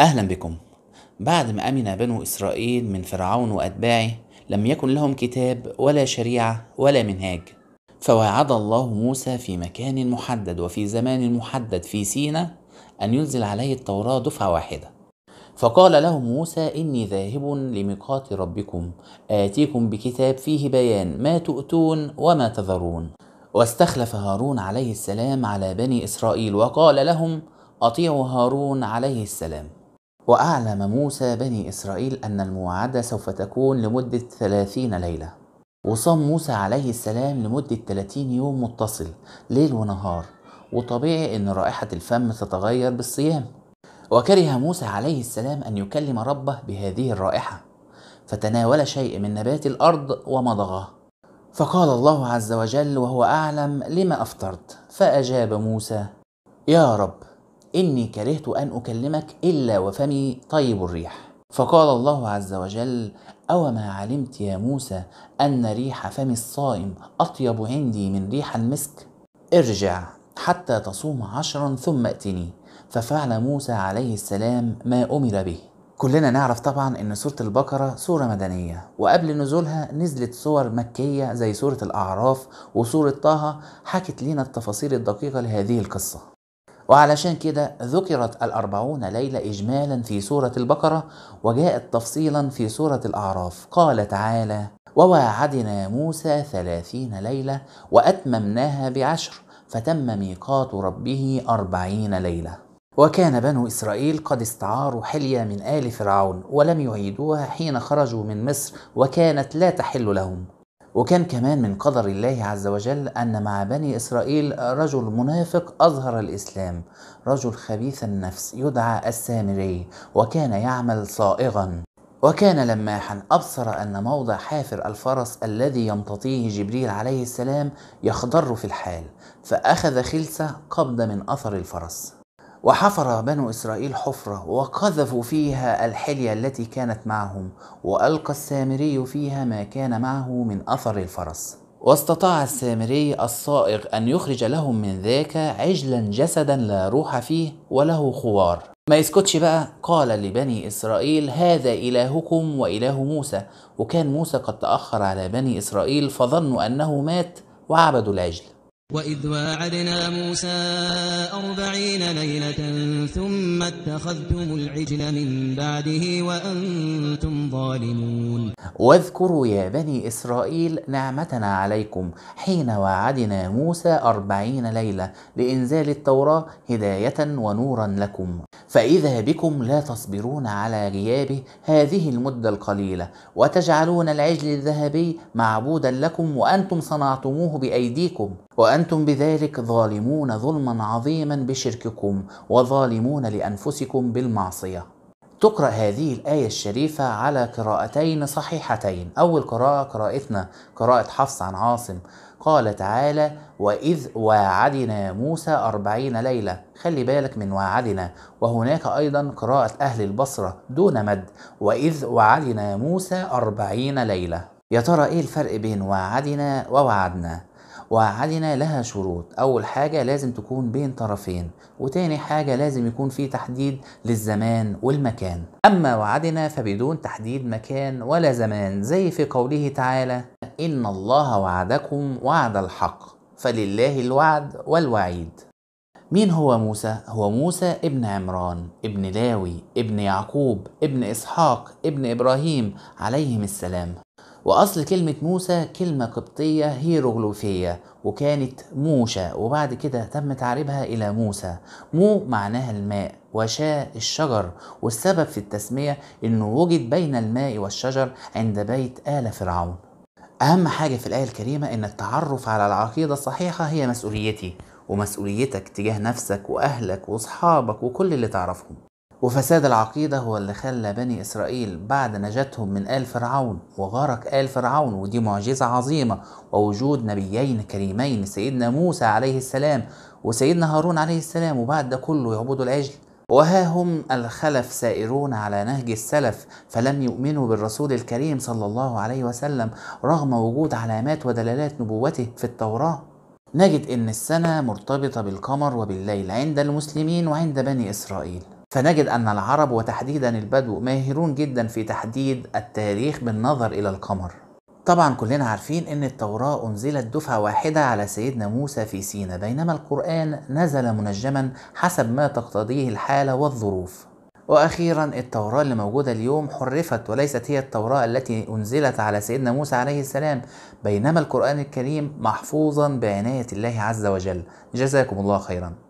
أهلا بكم بعد ما أمن بنو إسرائيل من فرعون وأتباعه لم يكن لهم كتاب ولا شريعة ولا منهاج فوعد الله موسى في مكان محدد وفي زمان محدد في سينا أن ينزل عليه التوراة دفعة واحدة فقال لهم موسى إني ذاهب لميقات ربكم آتيكم بكتاب فيه بيان ما تؤتون وما تذرون واستخلف هارون عليه السلام على بني إسرائيل وقال لهم أطيعوا هارون عليه السلام وأعلم موسى بني إسرائيل أن المواعدة سوف تكون لمدة ثلاثين ليلة وصام موسى عليه السلام لمدة 30 يوم متصل ليل ونهار وطبيعي أن رائحة الفم تتغير بالصيام وكره موسى عليه السلام أن يكلم ربه بهذه الرائحة فتناول شيء من نبات الأرض ومضغه فقال الله عز وجل وهو أعلم لما أفطرت فأجاب موسى يا رب إني كرهت أن أكلمك إلا وفمي طيب الريح فقال الله عز وجل أو ما علمت يا موسى أن ريح فم الصائم أطيب عندي من ريح المسك ارجع حتى تصوم عشرا ثم ائتني ففعل موسى عليه السلام ما أمر به كلنا نعرف طبعا ان سورة البقرة سورة مدنية وقبل نزولها نزلت صور مكية زي سورة الأعراف وسورة طه حكت لنا التفاصيل الدقيقة لهذه القصة وعلشان كده ذكرت الأربعون ليلة إجمالا في سورة البقرة وجاءت تفصيلا في سورة الأعراف قال تعالى وواعدنا موسى ثلاثين ليلة وأتممناها بعشر فتم ميقات ربه أربعين ليلة وكان بنو إسرائيل قد استعاروا حلية من آل فرعون ولم يعيدوها حين خرجوا من مصر وكانت لا تحل لهم وكان كمان من قدر الله عز وجل أن مع بني إسرائيل رجل منافق أظهر الإسلام رجل خبيث النفس يدعى السامري وكان يعمل صائغا وكان لماحا أبصر أن موضع حافر الفرس الذي يمتطيه جبريل عليه السلام يخضر في الحال فأخذ خلسة قبض من أثر الفرس وحفر بنو إسرائيل حفرة وقذفوا فيها الحلية التي كانت معهم وألقى السامري فيها ما كان معه من أثر الفرس واستطاع السامري الصائغ أن يخرج لهم من ذاك عجلا جسدا لا روح فيه وله خوار ما يسكتش بقى قال لبني إسرائيل هذا إلهكم وإله موسى وكان موسى قد تأخر على بني إسرائيل فظنوا أنه مات وعبدوا العجل وإذ واعدنا موسى أربعين ليلة ثم اتخذتم العجل من بعده وأنتم ظالمون واذكروا يا بني إسرائيل نعمتنا عليكم حين واعدنا موسى أربعين ليلة لإنزال التوراة هداية ونورا لكم فإذا بكم لا تصبرون على غيابه هذه المدة القليلة وتجعلون العجل الذهبي معبودا لكم وأنتم صنعتموه بأيديكم وأن أنتم بذلك ظالمون ظلما عظيما بشرككم وظالمون لأنفسكم بالمعصية تقرأ هذه الآية الشريفة على قراءتين صحيحتين أول قراءة قراءتنا قراءة حفص عن عاصم قال تعالى وإذ واعدنا موسى أربعين ليلة خلي بالك من واعدنا وهناك أيضا قراءة أهل البصرة دون مد وإذ وعدنا موسى أربعين ليلة يا ترى إيه الفرق بين واعدنا ووعدنا وعلينا لها شروط أول حاجة لازم تكون بين طرفين وتاني حاجة لازم يكون في تحديد للزمان والمكان أما وعدنا فبدون تحديد مكان ولا زمان زي في قوله تعالى إن الله وعدكم وعد الحق فلله الوعد والوعيد مين هو موسى؟ هو موسى ابن عمران ابن لاوي ابن يعقوب ابن إسحاق ابن إبراهيم عليهم السلام وأصل كلمة موسى كلمة قبطية هيروغليفية وكانت موشة وبعد كده تم تعريبها إلى موسى مو معناها الماء وشاء الشجر والسبب في التسمية إنه وجد بين الماء والشجر عند بيت آل فرعون أهم حاجة في الآية الكريمة إن التعرف على العقيدة الصحيحة هي مسؤوليتي ومسؤوليتك تجاه نفسك وأهلك وأصحابك وكل اللي تعرفهم وفساد العقيدة هو اللي خلى بني إسرائيل بعد نجاتهم من آل فرعون وغرق آل فرعون ودي معجزة عظيمة ووجود نبيين كريمين سيدنا موسى عليه السلام وسيدنا هارون عليه السلام وبعد ده كله يعبدوا العجل وها هم الخلف سائرون على نهج السلف فلم يؤمنوا بالرسول الكريم صلى الله عليه وسلم رغم وجود علامات ودلالات نبوته في التوراه نجد ان السنه مرتبطه بالقمر وبالليل عند المسلمين وعند بني اسرائيل فنجد أن العرب وتحديدا البدو ماهرون جدا في تحديد التاريخ بالنظر إلى القمر طبعا كلنا عارفين ان التوراة انزلت دفعة واحدة على سيدنا موسى في سينا بينما القرآن نزل منجما حسب ما تقتضيه الحالة والظروف واخيرا التوراة اللي موجودة اليوم حرفت وليست هي التوراة التي انزلت على سيدنا موسى عليه السلام بينما القرآن الكريم محفوظا بعناية الله عز وجل جزاكم الله خيرا